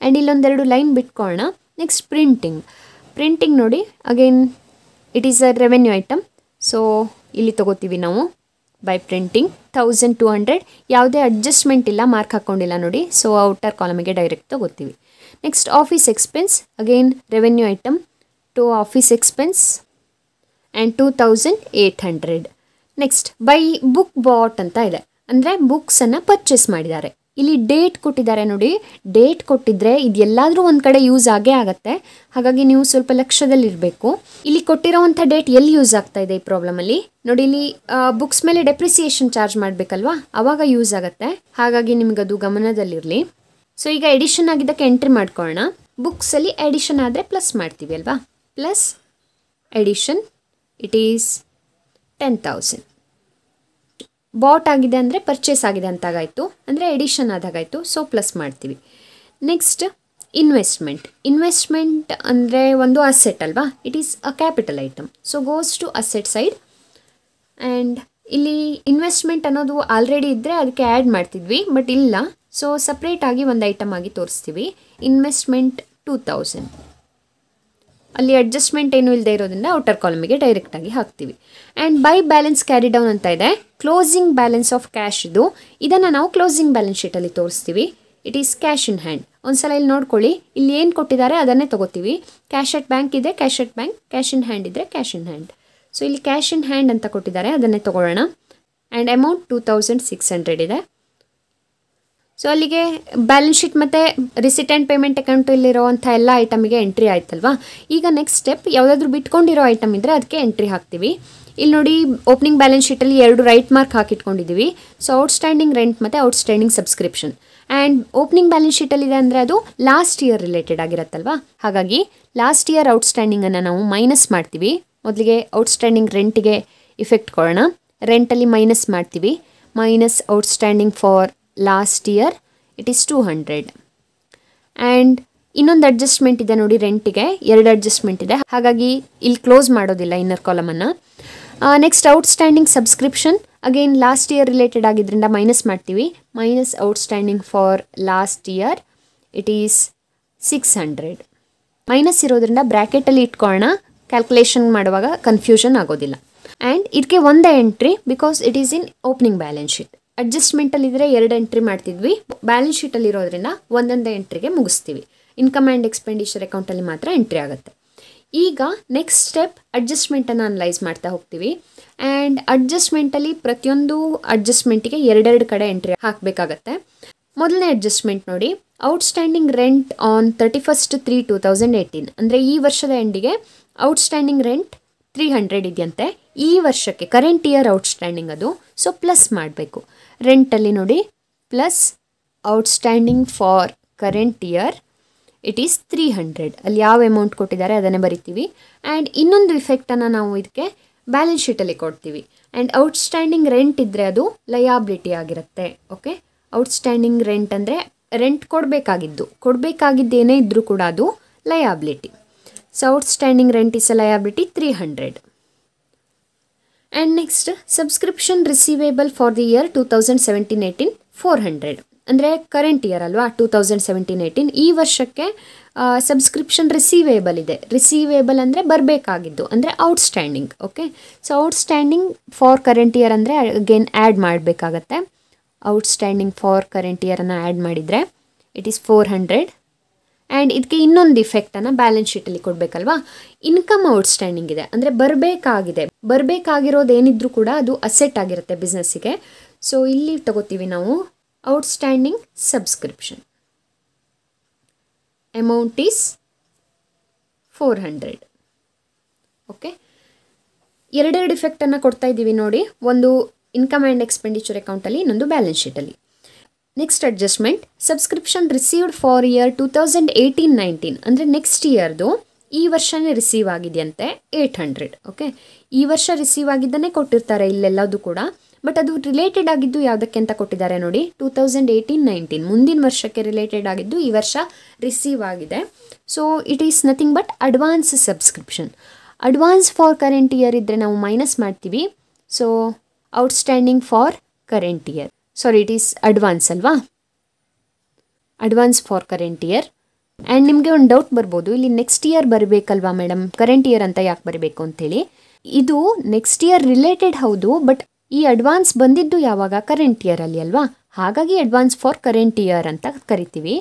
ಆ್ಯಂಡ್ ಇಲ್ಲೊಂದೆರಡು ಲೈನ್ ಬಿಟ್ಕೊಳ್ಳೋಣ ನೆಕ್ಸ್ಟ್ ಪ್ರಿಂಟಿಂಗ್ ಪ್ರಿಂಟಿಂಗ್ ನೋಡಿ again it is a revenue item so ಇಲ್ಲಿ ತೊಗೋತೀವಿ ನಾವು by printing thousand two hundred ಯಾವುದೇ ಅಡ್ಜಸ್ಟ್ಮೆಂಟ್ ಇಲ್ಲ ಮಾರ್ಕ್ ಹಾಕ್ಕೊಂಡಿಲ್ಲ ನೋಡಿ ಸೊ ಔಟರ್ ಕಾಲಮಿಗೆ ಡೈರೆಕ್ಟ್ ತಗೋತೀವಿ next office expense again revenue item to office expense and two thousand eight hundred next by book bought ಅಂತ ಇದೆ ಅಂದರೆ ಬುಕ್ಸನ್ನು ಪರ್ಚೇಸ್ ಮಾಡಿದ್ದಾರೆ ಇಲ್ಲಿ ಡೇಟ್ ಕೊಟ್ಟಿದ್ದಾರೆ ನೋಡಿ ಡೇಟ್ ಕೊಟ್ಟಿದ್ರೆ ಇದು ಒಂದು ಕಡೆ ಯೂಸ್ ಆಗೇ ಆಗುತ್ತೆ ಹಾಗಾಗಿ ನೀವು ಸ್ವಲ್ಪ ಲಕ್ಷ್ಯದಲ್ಲಿರಬೇಕು ಇಲ್ಲಿ ಕೊಟ್ಟಿರೋವಂಥ ಡೇಟ್ ಎಲ್ಲಿ ಯೂಸ್ ಆಗ್ತಾ ಇದೆ ಈ ಪ್ರಾಬ್ಲಮಲ್ಲಿ ನೋಡಿ ಇಲ್ಲಿ ಬುಕ್ಸ್ ಮೇಲೆ ಡೆಪ್ರಿಸಿಯೇಷನ್ ಚಾರ್ಜ್ ಮಾಡಬೇಕಲ್ವಾ ಅವಾಗ ಯೂಸ್ ಆಗುತ್ತೆ ಹಾಗಾಗಿ ನಿಮಗದು ಗಮನದಲ್ಲಿರಲಿ ಸೊ ಈಗ ಎಡಿಷನ್ ಆಗಿದ್ದಕ್ಕೆ ಎಂಟ್ರಿ ಮಾಡ್ಕೊಳ್ಳೋಣ ಬುಕ್ಸಲ್ಲಿ ಎಡಿಷನ್ ಆದರೆ ಪ್ಲಸ್ ಮಾಡ್ತೀವಿ ಅಲ್ವಾ plus addition it is ten thousand bought ಆಗಿದೆ ಅಂದರೆ ಪರ್ಚೇಸ್ ಆಗಿದೆ ಅಂತಾಗಾಯಿತು ಅಂದರೆ ಎಡಿಷನ್ ಆದಾಗಾಯಿತು ಸೊ ಪ್ಲಸ್ ಮಾಡ್ತೀವಿ ನೆಕ್ಸ್ಟ್ ಇನ್ವೆಸ್ಟ್ಮೆಂಟ್ ಇನ್ವೆಸ್ಟ್ಮೆಂಟ್ ಅಂದರೆ ಒಂದು ಅಸೆಟ್ ಅಲ್ವಾ it is a capital item so goes to asset side and ಇಲ್ಲಿ ಇನ್ವೆಸ್ಟ್ಮೆಂಟ್ ಅನ್ನೋದು ಆಲ್ರೆಡಿ ಇದ್ದರೆ ಅದಕ್ಕೆ ಆ್ಯಡ್ ಮಾಡ್ತಿದ್ವಿ ಬಟ್ ಇಲ್ಲ ಸೊ ಸಪ್ರೇಟಾಗಿ ಒಂದು ಐಟಮ್ ಆಗಿ ತೋರಿಸ್ತೀವಿ ಇನ್ವೆಸ್ಟ್ಮೆಂಟ್ ಟೂ ತೌಸಂಡ್ ಅಲ್ಲಿ ಅಡ್ಜಸ್ಟ್ಮೆಂಟ್ ಏನೂ ಇಲ್ಲದೆ ಇರೋದ್ರಿಂದ ಔಟರ್ ಕಾಲಮಿಗೆ ಡೈರೆಕ್ಟಾಗಿ ಹಾಕ್ತೀವಿ and by balance carry down ಅಂತ ಇದೆ ಕ್ಲೋಸಿಂಗ್ ಬ್ಯಾಲೆನ್ಸ್ ಆಫ್ ಕ್ಯಾಶ್ ಇದು ಇದನ್ನು ನಾವು ಕ್ಲೋಸಿಂಗ್ ಬ್ಯಾಲೆನ್ಸ್ ಶೀಟಲ್ಲಿ ತೋರಿಸ್ತೀವಿ it is cash in hand ಒಂದ್ಸಲ ಇಲ್ಲಿ ನೋಡ್ಕೊಳ್ಳಿ ಇಲ್ಲಿ ಏನು ಕೊಟ್ಟಿದ್ದಾರೆ ಅದನ್ನೇ ತೊಗೋತೀವಿ ಕ್ಯಾಶ್ ಅಟ್ ಬ್ಯಾಂಕ್ ಇದೆ cash at bank cash in hand ಇದ್ದರೆ ಕ್ಯಾಶ್ ಇನ್ ಹ್ಯಾಂಡ್ ಸೊ ಇಲ್ಲಿ ಕ್ಯಾಶ್ ಇನ್ ಹ್ಯಾಂಡ್ ಅಂತ ಕೊಟ್ಟಿದ್ದಾರೆ ಅದನ್ನೇ ತೊಗೊಳ್ಳೋಣ and amount two thousand six hundred ಇದೆ ಸೊ ಅಲ್ಲಿಗೆ ಬ್ಯಾಲೆನ್ಸ್ ಶೀಟ್ ಮತ್ತು ರಿಸಿಟ್ ಆ್ಯಂಡ್ ಪೇಮೆಂಟ್ ಇಲ್ಲಿರುವಂಥ ಎಲ್ಲ ಐಟಮ್ಗೆ ಎಂಟ್ರಿ ಆಯ್ತಲ್ವಾ ಈಗ ನೆಕ್ಸ್ಟ್ ಸ್ಟೆಪ್ ಯಾವುದಾದ್ರೂ ಬಿಟ್ಕೊಂಡಿರೋ ಐಟಮ್ ಇದ್ದರೆ ಅದಕ್ಕೆ ಎಂಟ್ರಿ ಹಾಕ್ತೀವಿ ಇಲ್ಲಿ ನೋಡಿ ಓಪನಿಂಗ್ ಬ್ಯಾಲೆನ್ಸ್ ಶೀಟಲ್ಲಿ ಎರಡು ರೈಟ್ ಮಾರ್ಕ್ ಹಾಕಿಟ್ಕೊಂಡಿದ್ದೀವಿ ಸೊ ಔಟ್ಸ್ಟ್ಯಾಂಡಿಂಗ್ ರೆಂಟ್ ಮತ್ತು outstanding subscription and opening balance ಶೀಟಲ್ಲಿದೆ ಅಂದರೆ ಅದು ಲಾಸ್ಟ್ ಇಯರ್ ರಿಲೇಟೆಡ್ ಆಗಿರುತ್ತಲ್ವಾ ಹಾಗಾಗಿ ಲಾಸ್ಟ್ ಇಯರ್ ಔಟ್ಸ್ಟ್ಯಾಂಡಿಂಗನ್ನು ನಾವು ಮೈನಸ್ ಮಾಡ್ತೀವಿ ಮೊದಲಿಗೆ ಔಟ್ಸ್ಟ್ಯಾಂಡಿಂಗ್ ರೆಂಟಿಗೆ ಇಫೆಕ್ಟ್ ಕೊಡೋಣ ರೆಂಟಲ್ಲಿ ಮೈನಸ್ ಮಾಡ್ತೀವಿ minus outstanding for last year it is two hundred and ಇನ್ನೊಂದು ಅಡ್ಜಸ್ಟ್ಮೆಂಟ್ ಇದೆ ನೋಡಿ ರೆಂಟಿಗೆ ಎರಡು ಅಡ್ಜಸ್ಟ್ಮೆಂಟ್ ಇದೆ ಹಾಗಾಗಿ ಇಲ್ಲಿ ಕ್ಲೋಸ್ ಮಾಡೋದಿಲ್ಲ ಇನ್ನರ್ ಕಾಲಮನ್ನು next outstanding subscription again last year related ಆಗಿದ್ದರಿಂದ ಮೈನಸ್ ಮಾಡ್ತೀವಿ minus outstanding for last year it is six hundred minus ಇರೋದ್ರಿಂದ ಬ್ರ್ಯಾಕೆಟಲ್ಲಿ ಇಟ್ಕೊಳ್ಳೋಣ ಕ್ಯಾಲ್ಕುಲೇಷನ್ ಮಾಡುವಾಗ ಕನ್ಫ್ಯೂಷನ್ ಆಗೋದಿಲ್ಲ ಆ್ಯಂಡ್ ಇದಕ್ಕೆ ಒಂದೇ entry because it is in opening balance sheet ಅಡ್ಜಸ್ಟ್ಮೆಂಟಲ್ಲಿದ್ದರೆ ಎರಡು ಎಂಟ್ರಿ ಮಾಡ್ತಿದ್ವಿ ಬ್ಯಾಲೆನ್ಸ್ ಇರೋದ್ರಿಂದ ಒಂದೊಂದೇ ಎಂಟ್ರಿಗೆ ಮುಗಿಸ್ತೀವಿ ಇನ್ಕಮ್ ಆ್ಯಂಡ್ ಎಕ್ಸ್ಪೆಂಡಿಚರ್ ಅಕೌಂಟಲ್ಲಿ ಮಾತ್ರ ಎಂಟ್ರಿ ಆಗುತ್ತೆ ಈಗ ನೆಕ್ಸ್ಟ್ ಸ್ಟೆಪ್ ಅಡ್ಜಸ್ಟ್ಮೆಂಟನ್ನು ಅನಲೈಸ್ ಮಾಡ್ತಾ ಹೋಗ್ತೀವಿ ಆ್ಯಂಡ್ ಅಡ್ಜಸ್ಟ್ಮೆಂಟಲ್ಲಿ ಪ್ರತಿಯೊಂದು ಅಡ್ಜಸ್ಟ್ಮೆಂಟಿಗೆ ಎರಡೆರಡು ಕಡೆ ಎಂಟ್ರಿ ಹಾಕಬೇಕಾಗತ್ತೆ ಮೊದಲನೇ ಅಡ್ಜಸ್ಟ್ಮೆಂಟ್ ನೋಡಿ outstanding rent on thirty first three two thousand eighteen ಅಂದರೆ ಈ ವರ್ಷದ ಎಂಡಿಗೆ ಔಟ್ಸ್ಟ್ಯಾಂಡಿಂಗ್ ರೆಂಟ್ ತ್ರೀ ಹಂಡ್ರೆಡ್ ಇದೆಯಂತೆ ಈ ವರ್ಷಕ್ಕೆ ಕರೆಂಟ್ ಇಯರ್ ಔಟ್ಸ್ಟ್ಯಾಂಡಿಂಗ್ ಅದು ಸೊ ಪ್ಲಸ್ ಮಾಡಬೇಕು ರೆಂಟಲ್ಲಿ ನೋಡಿ plus outstanding for current year it is three hundred ಅಲ್ಲಿ ಯಾವ ಅಮೌಂಟ್ ಕೊಟ್ಟಿದ್ದಾರೆ ಅದನ್ನೇ ಬರಿತೀವಿ ಆ್ಯಂಡ್ ಇನ್ನೊಂದು ಇಫೆಕ್ಟನ್ನು ನಾವು ಇದಕ್ಕೆ ಬ್ಯಾಲೆನ್ಸ್ ಶೀಟಲ್ಲಿ ಕೊಡ್ತೀವಿ ಆ್ಯಂಡ್ ಔಟ್ಸ್ಟ್ಯಾಂಡಿಂಗ್ ರೆಂಟ್ ಇದ್ದರೆ ಅದು ಲಯಾಬಿಲಿಟಿ ಆಗಿರುತ್ತೆ ಓಕೆ ಔಟ್ಸ್ಟ್ಯಾಂಡಿಂಗ್ ರೆಂಟ್ ಅಂದರೆ ರೆಂಟ್ ಕೊಡಬೇಕಾಗಿದ್ದು ಕೊಡಬೇಕಾಗಿದ್ದೇನೇ ಇದ್ದರೂ ಕೂಡ ಅದು liability so outstanding rent is a liability three hundred and next subscription receivable for the year two thousand seventeen eighteen four hundred ಅಂದರೆ ಕರೆಂಟ್ ಇಯರ್ ಅಲ್ವಾ ಟೂ ತೌಸಂಡ್ ಸೆವೆಂಟೀನ್ ಏಯ್ಟೀನ್ ಈ ವರ್ಷಕ್ಕೆ ಸಬ್ಸ್ಕ್ರಿಪ್ಷನ್ ರಿಸೀವೇಬಲ್ ಇದೆ ರಿಸೀವೇಬಲ್ ಅಂದರೆ ಬರಬೇಕಾಗಿದ್ದು ಅಂದರೆ outstanding okay so outstanding for current year ಅಂದರೆ again add ಮಾಡಬೇಕಾಗತ್ತೆ ಔಟ್ಸ್ಟ್ಯಾಂಡಿಂಗ್ ಫಾರ್ ಕರೆಂಟ್ ಇಯರನ್ನು ಆ್ಯಡ್ ಮಾಡಿದರೆ it is four hundred and ಇದಕ್ಕೆ ಇನ್ನೊಂದು ಇಫೆಕ್ಟನ್ನು ಬ್ಯಾಲೆನ್ಸ್ ಶೀಟಲ್ಲಿ ಕೊಡಬೇಕಲ್ವಾ ಇನ್ಕಮ್ ಔಟ್ಸ್ಟ್ಯಾಂಡಿಂಗ್ ಇದೆ ಅಂದರೆ ಬರಬೇಕಾಗಿದೆ ಬರಬೇಕಾಗಿರೋದು ಏನಿದ್ರೂ ಕೂಡ ಅದು ಅಸೆಟ್ ಆಗಿರುತ್ತೆ ಬಿಸ್ನೆಸ್ಸಿಗೆ ಸೊ ಇಲ್ಲಿ ತಗೋತೀವಿ ನಾವು outstanding subscription amount is four hundred okay ಎರಡೆರಡು ಇಫೆಕ್ಟನ್ನು ಕೊಡ್ತಾ ಇದ್ದೀವಿ ನೋಡಿ ಒಂದು ಇನ್ಕಮ್ ಆ್ಯಂಡ್ ಎಕ್ಸ್ಪೆಂಡಿಚರ್ ಅಕೌಂಟಲ್ಲಿ ಇನ್ನೊಂದು ಬ್ಯಾಲೆನ್ಸ್ ಶೀಟಲ್ಲಿ next adjustment subscription received for year two thousand eighteen nineteen ಅಂದರೆ ನೆಕ್ಸ್ಟ್ ಇಯರ್ದು ಈ ವರ್ಷನೇ ರಿಸೀವ್ ಆಗಿದೆಯಂತೆ ಏಯ್ಟ್ ಹಂಡ್ರೆಡ್ ಓಕೆ ಈ ವರ್ಷ ರಿಸೀವ್ ಆಗಿದ್ದನ್ನೇ ಕೊಟ್ಟಿರ್ತಾರೆ ಇಲ್ಲೆಲ್ಲದೂ ಕೂಡ ಬಟ್ ಅದು ರಿಲೇಟೆಡ್ ಆಗಿದ್ದು ಯಾವುದಕ್ಕೆ ಅಂತ ಕೊಟ್ಟಿದ್ದಾರೆ ನೋಡಿ ಟೂ ತೌಸಂಡ್ ಏಯ್ಟೀನ್ ನೈನ್ಟೀನ್ ಮುಂದಿನ ವರ್ಷಕ್ಕೆ ರಿಲೇಟೆಡ್ ಆಗಿದ್ದು ಈ ವರ್ಷ ರಿಸೀವ್ ಆಗಿದೆ so it is nothing but advance subscription advance for current year ಇದ್ದರೆ ನಾವು ಮೈನಸ್ ಮಾಡ್ತೀವಿ so outstanding for current year sorry it is advance ಅಲ್ವಾ advance for current year and ನಿಮಗೆ ಒಂದು ಡೌಟ್ ಬರ್ಬೋದು ಇಲ್ಲಿ ನೆಕ್ಸ್ಟ್ ಇಯರ್ ಬರಬೇಕಲ್ವಾ ಮೇಡಮ್ ಕರೆಂಟ್ ಇಯರ್ ಅಂತ ಯಾಕೆ ಬರಬೇಕು ಅಂತೇಳಿ ಇದು ನೆಕ್ಸ್ಟ್ ಇಯರ್ ರಿಲೇಟೆಡ್ ಹೌದು ಬಟ್ ಈ ಅಡ್ವಾನ್ಸ್ ಬಂದಿದ್ದು ಯಾವಾಗ ಕರೆಂಟ್ ಇಯರಲ್ಲಿ ಅಲ್ವಾ ಹಾಗಾಗಿ ಅಡ್ವಾನ್ಸ್ ಫಾರ್ ಕರೆಂಟ್ ಇಯರ್ ಅಂತ ಕರಿತೀವಿ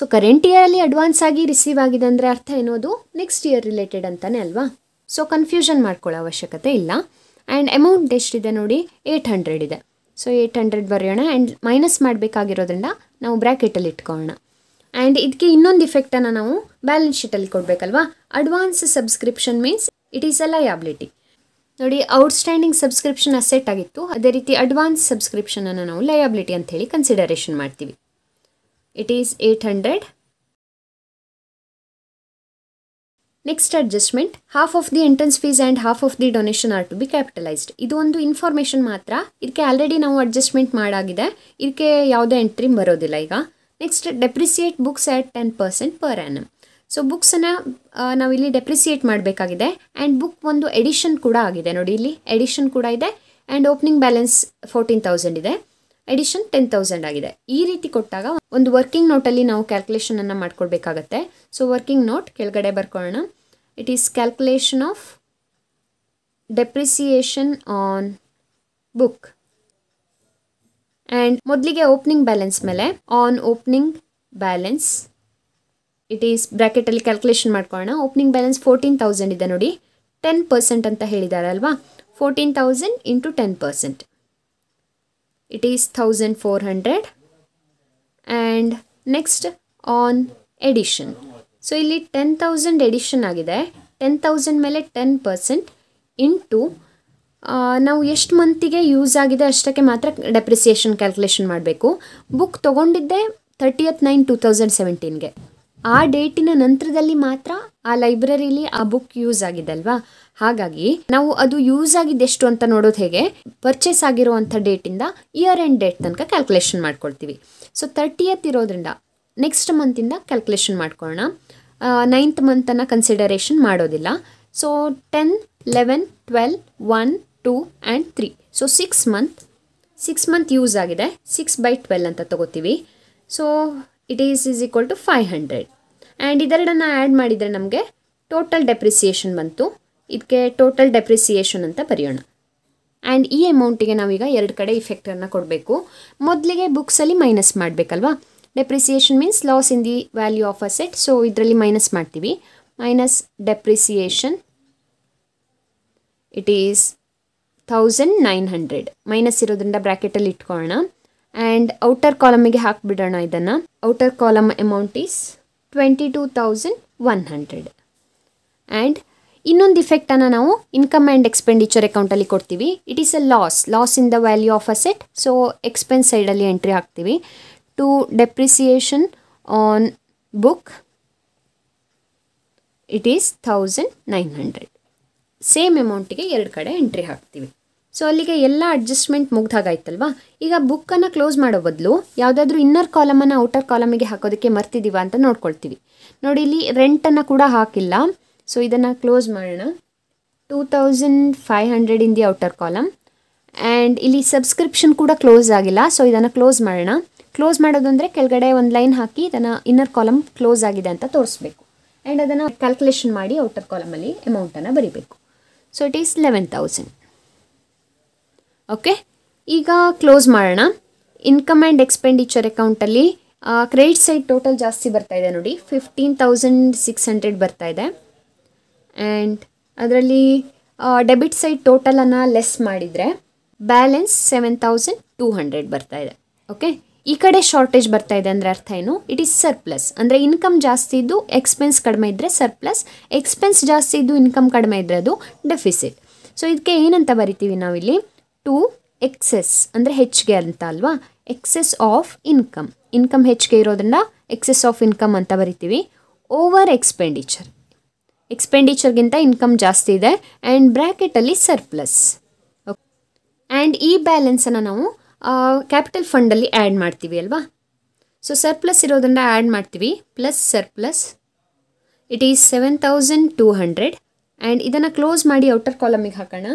ಸೊ ಕರೆಂಟ್ ಇಯರಲ್ಲಿ ಅಡ್ವಾನ್ಸ್ ಆಗಿ ರಿಸೀವ್ ಆಗಿದೆ ಅಂದರೆ ಅರ್ಥ ಏನೋದು ನೆಕ್ಸ್ಟ್ ಇಯರ್ ರಿಲೇಟೆಡ್ ಅಂತಲೇ ಅಲ್ವಾ ಸೊ ಕನ್ಫ್ಯೂಷನ್ ಮಾಡ್ಕೊಳ್ಳೋ ಅವಶ್ಯಕತೆ ಇಲ್ಲ ಆ್ಯಂಡ್ ಅಮೌಂಟ್ ಎಷ್ಟಿದೆ ನೋಡಿ ಏಯ್ಟ್ ಹಂಡ್ರೆಡ್ ಇದೆ ಸೊ ಏಯ್ಟ್ ಹಂಡ್ರೆಡ್ ಬರೆಯೋಣ ಆ್ಯಂಡ್ ಮೈನಸ್ ಮಾಡಬೇಕಾಗಿರೋದ್ರಿಂದ ನಾವು ಬ್ರ್ಯಾಕೆಟಲ್ಲಿ ಇಟ್ಕೊಳ್ಳೋಣ ಆ್ಯಂಡ್ ಇದಕ್ಕೆ ಇನ್ನೊಂದು ಇಫೆಕ್ಟನ್ನು ನಾವು ಬ್ಯಾಲೆನ್ಸ್ ಶೀಟಲ್ಲಿ ಕೊಡಬೇಕಲ್ವಾ advance subscription means it is a liability ನೋಡಿ ಔಟ್ಸ್ಟ್ಯಾಂಡಿಂಗ್ ಸಬ್ಸ್ಕ್ರಿಪ್ಷನ್ ಅಸೆಟ್ ಆಗಿತ್ತು ಅದೇ ರೀತಿ ಅಡ್ವಾನ್ಸ್ ಸಬ್ಸ್ಕ್ರಿಪ್ಷನನ್ನು ನಾವು ಲಯಾಬಿಲಿಟಿ ಹೇಳಿ ಕನ್ಸಿಡರೇಷನ್ ಮಾಡ್ತೀವಿ it is eight hundred next adjustment half of the entrance fees and half of the donation are to be capitalised ಇದು ಒಂದು information ಮಾತ್ರ ಇದಕ್ಕೆ ಆಲ್ರೆಡಿ ನಾವು ಅಡ್ಜಸ್ಟ್ಮೆಂಟ್ ಮಾಡಾಗಿದೆ ಇದಕ್ಕೆ ಯಾವುದೇ ಎಂಟ್ರಿ ಬರೋದಿಲ್ಲ ಈಗ next depreciate books at ten percent per M so ಬುಕ್ಸನ್ನು ನಾವಿಲ್ಲಿ ಡೆಪ್ರಿಸಿಯೇಟ್ ಮಾಡಬೇಕಾಗಿದೆ ಆ್ಯಂಡ್ ಬುಕ್ ಒಂದು ಎಡಿಷನ್ ಕೂಡ ಆಗಿದೆ ನೋಡಿ ಇಲ್ಲಿ ಎಡಿಷನ್ ಕೂಡ ಇದೆ and opening balance fourteen thousand ಇದೆ ಎಡಿಷನ್ ಟೆನ್ ತೌಸಂಡ್ ಆಗಿದೆ ಈ ರೀತಿ ಕೊಟ್ಟಾಗ ಒಂದು ವರ್ಕಿಂಗ್ ನೋಟಲ್ಲಿ ನಾವು ಕ್ಯಾಲ್ಕುಲೇಷನ್ ಕ್ಯಾಲ್ಕುಲೇಷನನ್ನು ಮಾಡ್ಕೊಳ್ಬೇಕಾಗತ್ತೆ ಸೊ ವರ್ಕಿಂಗ್ ನೋಟ್ ಕೆಳಗಡೆ ಬರ್ಕೊಳ್ಳೋಣ it is calculation of depreciation on book and ಮೊದಲಿಗೆ ಓಪನಿಂಗ್ ಬ್ಯಾಲೆನ್ಸ್ ಮೇಲೆ on opening balance it is ಅಲ್ಲಿ ಕ್ಯಾಲ್ಕುಲೇಷನ್ ಮಾಡ್ಕೊಳ್ಳೋಣ ಓಪನಿಂಗ್ ಬ್ಯಾಲೆನ್ಸ್ ಫೋರ್ಟೀನ್ ತೌಸಂಡ್ ಇದೆ ನೋಡಿ ಟೆನ್ ಪರ್ಸೆಂಟ್ ಅಂತ ಹೇಳಿದ್ದಾರೆ ಅಲ್ವಾ fourteen thousand into ten percent it is 1400 and next on addition so ಇಲ್ಲಿ ಟೆನ್ ತೌಸಂಡ್ ಎಡಿಷನ್ ಆಗಿದೆ ಟೆನ್ ತೌಸಂಡ್ ಮೇಲೆ ಟೆನ್ ಪರ್ಸೆಂಟ್ ಇಂಟು ನಾವು ಎಷ್ಟು ಮಂತಿಗೆ ಯೂಸ್ ಆಗಿದೆ ಅಷ್ಟಕ್ಕೆ ಮಾತ್ರ ಡೆಪ್ರಿಸಿಯೇಷನ್ ಕ್ಯಾಲ್ಕುಲೇಷನ್ ಮಾಡಬೇಕು ಬುಕ್ ತೊಗೊಂಡಿದ್ದೆ ತರ್ಟಿಯತ್ ನೈನ್ ಟೂ ತೌಸಂಡ್ ಸೆವೆಂಟೀನ್ಗೆ ಆ ಡೇಟಿನ ನಂತರದಲ್ಲಿ ಮಾತ್ರ ಆ ಲೈಬ್ರರಿಲಿ ಆ ಬುಕ್ ಯೂಸ್ ಆಗಿದೆ ಅಲ್ವಾ ಹಾಗಾಗಿ ನಾವು ಅದು ಯೂಸ್ ಆಗಿದ್ದು ಎಷ್ಟು ಅಂತ ನೋಡೋದು ಹೇಗೆ ಪರ್ಚೇಸ್ ಆಗಿರುವಂಥ ಡೇಟಿಂದ ಇಯರ್ ಎಂಡ್ ಡೇಟ್ ತನಕ ಕ್ಯಾಲ್ಕುಲೇಷನ್ ಮಾಡ್ಕೊಳ್ತೀವಿ ಸೊ ತರ್ಟಿಯತ್ ಇರೋದ್ರಿಂದ ನೆಕ್ಸ್ಟ್ ಮಂತಿಂದ ಕ್ಯಾಲ್ಕುಲೇಷನ್ ಮಾಡ್ಕೊಳ್ಳೋಣ ನೈನ್ತ್ ಮಂತನ್ನು ಕನ್ಸಿಡರೇಷನ್ ಮಾಡೋದಿಲ್ಲ so ten eleven twelve one two and three so six month six month use ಆಗಿದೆ ಸಿಕ್ಸ್ ಬೈ ಟ್ವೆಲ್ ಅಂತ ತಗೋತೀವಿ so it is is equal to five hundred and ಇದೆರಡನ್ನು add ಮಾಡಿದರೆ ನಮಗೆ ಟೋಟಲ್ ಡೆಪ್ರಿಸಿಯೇಷನ್ ಬಂತು ಇದಕ್ಕೆ ಟೋಟಲ್ ಡೆಪ್ರಿಸಿಯೇಷನ್ ಅಂತ ಬರೆಯೋಣ ಆ್ಯಂಡ್ ಈ ಅಮೌಂಟಿಗೆ ನಾವೀಗ ಎರಡು ಕಡೆ ಇಫೆಕ್ಟನ್ನು ಕೊಡಬೇಕು ಮೊದಲಿಗೆ ಬುಕ್ಸಲ್ಲಿ ಮೈನಸ್ ಮಾಡಬೇಕಲ್ವಾ depreciation means loss in the value of asset so ಇದರಲ್ಲಿ ಮೈನಸ್ ಮಾಡ್ತೀವಿ minus depreciation it is thousand nine hundred minus ಇರೋದ್ರಿಂದ ಬ್ರ್ಯಾಕೆಟಲ್ಲಿ ಇಟ್ಕೊಳ್ಳೋಣ ಆ್ಯಂಡ್ ಔಟರ್ ಕಾಲಮಿಗೆ ಹಾಕಿಬಿಡೋಣ ಇದನ್ನು outer column amount is twenty two thousand one hundred and ಇನ್ನೊಂದು ಇಫೆಕ್ಟನ್ನು ನಾವು ಇನ್ಕಮ್ ಆ್ಯಂಡ್ ಎಕ್ಸ್ಪೆಂಡಿಚರ್ ಅಕೌಂಟಲ್ಲಿ ಕೊಡ್ತೀವಿ it is a loss loss in the value of asset so expense ಸೈಡಲ್ಲಿ ಎಂಟ್ರಿ ಹಾಕ್ತೀವಿ to depreciation on book it is thousand nine hundred same ಅಮೌಂಟಿಗೆ ಎರಡು ಕಡೆ ಎಂಟ್ರಿ ಹಾಕ್ತೀವಿ ಸೊ ಅಲ್ಲಿಗೆ ಎಲ್ಲ ಅಡ್ಜಸ್ಟ್ಮೆಂಟ್ ಮುಗ್ದಾಗಾಯ್ತಲ್ವಾ ಈಗ ಬುಕ್ಕನ್ನು ಕ್ಲೋಸ್ ಮಾಡೋ ಬದಲು ಯಾವುದಾದ್ರೂ ಇನ್ನರ್ ಕಾಲಮನ್ನು ಔಟರ್ ಕಾಲಮಿಗೆ ಹಾಕೋದಕ್ಕೆ ಮರ್ತಿದ್ದೀವ ಅಂತ ನೋಡ್ಕೊಳ್ತೀವಿ ನೋಡಿ ಇಲ್ಲಿ ರೆಂಟನ್ನು ಕೂಡ ಹಾಕಿಲ್ಲ ಸೊ ಇದನ್ನು ಕ್ಲೋಸ್ ಮಾಡೋಣ two thousand five hundred in the outer column and ಇಲ್ಲಿ ಸಬ್ಸ್ಕ್ರಿಪ್ಷನ್ ಕೂಡ ಕ್ಲೋಸ್ ಆಗಿಲ್ಲ ಸೊ ಇದನ್ನು ಕ್ಲೋಸ್ ಮಾಡೋಣ ಕ್ಲೋಸ್ ಮಾಡೋದು ಅಂದರೆ ಕೆಳಗಡೆ ಒಂದು ಲೈನ್ ಹಾಕಿ ಇದನ್ನು ಇನ್ನರ್ ಕಾಲಮ್ ಕ್ಲೋಸ್ ಆಗಿದೆ ಅಂತ ತೋರಿಸ್ಬೇಕು ಆ್ಯಂಡ್ ಅದನ್ನು ಕ್ಯಾಲ್ಕುಲೇಷನ್ ಮಾಡಿ ಔಟರ್ ಕಾಲಮಲ್ಲಿ ಅಮೌಂಟನ್ನು ಬರೀಬೇಕು so it is eleven thousand okay ಈಗ ಕ್ಲೋಸ್ ಮಾಡೋಣ ಇನ್ಕಮ್ ಆ್ಯಂಡ್ ಎಕ್ಸ್ಪೆಂಡಿಚರ್ ಅಕೌಂಟಲ್ಲಿ ಕ್ರೆಡಿಟ್ ಸೈಡ್ ಟೋಟಲ್ ಜಾಸ್ತಿ ಬರ್ತಾ ಇದೆ ನೋಡಿ ಫಿಫ್ಟೀನ್ ತೌಸಂಡ್ ಸಿಕ್ಸ್ ಹಂಡ್ರೆಡ್ ಬರ್ತಾ ಇದೆ ಆ್ಯಂಡ್ ಅದರಲ್ಲಿ ಡೆಬಿಟ್ ಸೈಡ್ ಟೋಟಲನ್ನು ಲೆಸ್ ಮಾಡಿದರೆ balance seven thousand two hundred ಬರ್ತಾ ಇದೆ ಓಕೆ ಈ ಕಡೆ ಶಾರ್ಟೇಜ್ ಬರ್ತಾ ಇದೆ ಅಂದರೆ ಅರ್ಥ ಏನು ಇಟ್ ಈಸ್ ಸರ್ಪ್ಲಸ್ ಅಂದರೆ ಇನ್ಕಮ್ ಜಾಸ್ತಿ ಇದ್ದು ಎಕ್ಸ್ಪೆನ್ಸ್ ಕಡಿಮೆ ಇದ್ದರೆ ಸರ್ಪ್ಲಸ್ ಎಕ್ಸ್ಪೆನ್ಸ್ ಜಾಸ್ತಿ ಇದ್ದು ಇನ್ಕಮ್ ಕಡಿಮೆ ಇದ್ದರೆ ಅದು ಡೆಫಿಸಿಟ್ ಸೊ ಇದಕ್ಕೆ ಏನಂತ ಬರಿತೀವಿ ನಾವಿಲ್ಲಿ ಟು ಎಕ್ಸೆಸ್ ಅಂದರೆ ಹೆಚ್ಚಿಗೆ ಅಂತ ಅಲ್ವಾ ಎಕ್ಸೆಸ್ ಆಫ್ ಇನ್ಕಮ್ ಇನ್ಕಮ್ ಹೆಚ್ಚಿಗೆ ಇರೋದರಿಂದ ಎಕ್ಸೆಸ್ ಆಫ್ ಇನ್ಕಮ್ ಅಂತ ಬರಿತೀವಿ ಓವರ್ ಎಕ್ಸ್ಪೆಂಡಿಚರ್ ಎಕ್ಸ್ಪೆಂಡಿಚರ್ಗಿಂತ ಇನ್ಕಮ್ ಜಾಸ್ತಿ ಇದೆ ಆ್ಯಂಡ್ ಬ್ರ್ಯಾಕೆಟಲ್ಲಿ ಸರ್ಪ್ಲಸ್ ಆ್ಯಂಡ್ ಈ ಬ್ಯಾಲೆನ್ಸನ್ನು ನಾವು ಕ್ಯಾಪಿಟಲ್ ಫಂಡಲ್ಲಿ ಆ್ಯಡ್ ಮಾಡ್ತೀವಿ ಅಲ್ವಾ ಸೊ ಸರ್ಪ್ಲಸ್ ಇರೋದನ್ನ ಆ್ಯಡ್ ಮಾಡ್ತೀವಿ plus surplus it is seven thousand two hundred and ಇದನ್ನು ಕ್ಲೋಸ್ ಮಾಡಿ ಔಟರ್ ಕಾಲಮಿಗೆ ಹಾಕೋಣ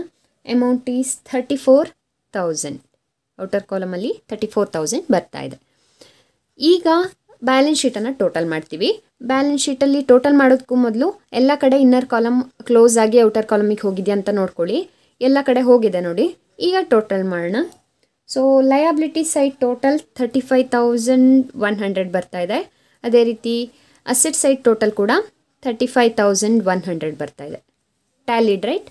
amount is thirty four thousand outer ಕಾಲಮಲ್ಲಿ ತರ್ಟಿ ಫೋರ್ ತೌಸಂಡ್ ಬರ್ತಾ ಇದೆ ಈಗ ಬ್ಯಾಲೆನ್ಸ್ ಶೀಟನ್ನು ಟೋಟಲ್ ಮಾಡ್ತೀವಿ ಬ್ಯಾಲೆನ್ಸ್ ಶೀಟಲ್ಲಿ ಟೋಟಲ್ ಮಾಡೋದಕ್ಕೂ ಮೊದಲು ಎಲ್ಲ ಕಡೆ ಇನ್ನರ್ ಕಾಲಮ್ ಕ್ಲೋಸ್ ಆಗಿ ಔಟರ್ ಕಾಲಮಿಗೆ ಹೋಗಿದೆಯಾ ಅಂತ ನೋಡ್ಕೊಳ್ಳಿ ಎಲ್ಲ ಕಡೆ ಹೋಗಿದೆ ನೋಡಿ ಈಗ ಟೋಟಲ್ ಮಾಡೋಣ so liability side total thirty five thousand one hundred ಬರ್ತಾ ಇದೆ ಅದೇ ರೀತಿ ಅಸೆಟ್ ಸೈಡ್ ಟೋಟಲ್ ಕೂಡ thirty five thousand one hundred ಬರ್ತಾ ಇದೆ ಟ್ಯಾಲಿಡ್ ರೈಟ್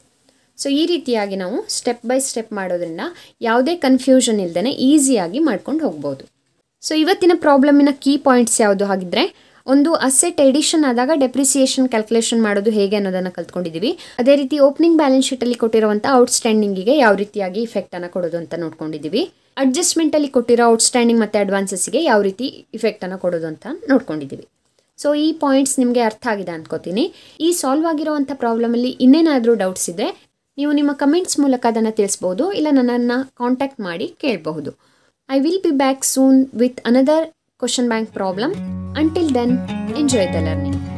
ಸೊ ಈ ರೀತಿಯಾಗಿ ನಾವು ಸ್ಟೆಪ್ ಬೈ ಸ್ಟೆಪ್ ಮಾಡೋದ್ರಿಂದ ಯಾವುದೇ ಕನ್ಫ್ಯೂಷನ್ ಇಲ್ಲದೇ ಈಸಿಯಾಗಿ ಮಾಡ್ಕೊಂಡು ಹೋಗ್ಬೋದು ಸೊ ಇವತ್ತಿನ ಪ್ರಾಬ್ಲಮಿನ ಕೀ ಪಾಯಿಂಟ್ಸ್ ಯಾವುದು ಹಾಗಿದ್ರೆ ಒಂದು ಅಸೆಟ್ ಎಡಿಷನ್ ಆದಾಗ ಡೆಪ್ರಿಸಿಯೇಷನ್ ಕ್ಯಾಲ್ಕುಲೇಷನ್ ಮಾಡೋದು ಹೇಗೆ ಅನ್ನೋದನ್ನು ಕಲ್ತ್ಕೊಂಡಿದ್ದೀವಿ ಅದೇ ರೀತಿ ಓಪನಿಂಗ್ ಬ್ಯಾಲೆನ್ಸ್ ಶೀಟಲ್ಲಿ ಕೊಟ್ಟಿರುವಂಥ ಔಟ್ಸ್ಟ್ಯಾಂಡಿಂಗಿಗೆ ಯಾವ ರೀತಿಯಾಗಿ ಇಫೆಕ್ಟನ್ನು ಕೊಡೋದು ಅಂತ ನೋಡ್ಕೊಂಡಿದ್ದೀವಿ ಅಲ್ಲಿ ಕೊಟ್ಟಿರೋ ಔಟ್ಸ್ಟ್ಯಾಂಡಿಂಗ್ ಮತ್ತು ಅಡ್ವಾನ್ಸಸ್ಗೆ ಯಾವ ರೀತಿ ಇಫೆಕ್ಟನ್ನು ಕೊಡೋದು ಅಂತ ನೋಡ್ಕೊಂಡಿದ್ದೀವಿ ಸೊ ಈ ಪಾಯಿಂಟ್ಸ್ ನಿಮಗೆ ಅರ್ಥ ಆಗಿದೆ ಅನ್ಕೋತೀನಿ ಈ ಸಾಲ್ವ್ ಪ್ರಾಬ್ಲಮ್ ಅಲ್ಲಿ ಇನ್ನೇನಾದರೂ ಡೌಟ್ಸ್ ಇದೆ ನೀವು ನಿಮ್ಮ ಕಮೆಂಟ್ಸ್ ಮೂಲಕ ಅದನ್ನು ತಿಳಿಸ್ಬೋದು ಇಲ್ಲ ನನ್ನನ್ನು ಕಾಂಟ್ಯಾಕ್ಟ್ ಮಾಡಿ ಕೇಳಬಹುದು I will be back soon with another question bank problem. Until then, enjoy the learning.